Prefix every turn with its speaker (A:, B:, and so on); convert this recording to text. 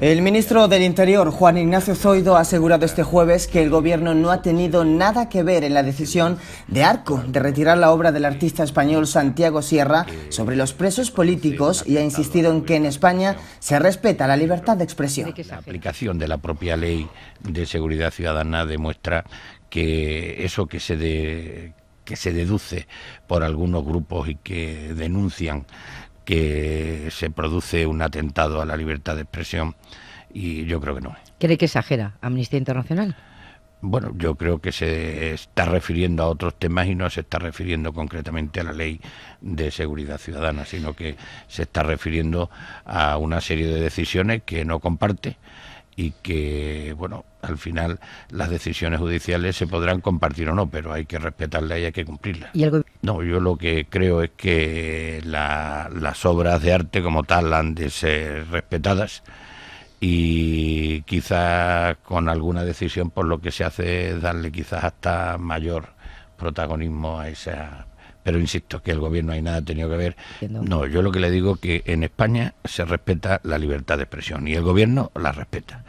A: el ministro del Interior, Juan Ignacio Zoido, ha asegurado este jueves que el gobierno no ha tenido nada que ver en la decisión de Arco de retirar la obra del artista español Santiago Sierra sobre los presos políticos y ha insistido en que en España se respeta la libertad de expresión. La aplicación
B: de la propia ley de seguridad ciudadana demuestra que eso que se que se deduce por algunos grupos y que denuncian que se produce un atentado a la libertad de expresión y yo creo que no.
C: ¿Cree que exagera Amnistía Internacional?
B: Bueno, yo creo que se está refiriendo a otros temas y no se está refiriendo concretamente a la ley de seguridad ciudadana, sino que se está refiriendo a una serie de decisiones que no comparte y que, bueno, al final las decisiones judiciales se podrán compartir o no, pero hay que respetarlas y hay que cumplirlas. No, yo lo que creo es que las obras de arte como tal han de ser respetadas y quizás con alguna decisión por lo que se hace es darle quizás hasta mayor protagonismo a esas pero insisto, que el gobierno hay nada tenido que ver.
A: No,
D: yo lo que le digo es que en España se respeta la libertad de expresión y el gobierno la respeta.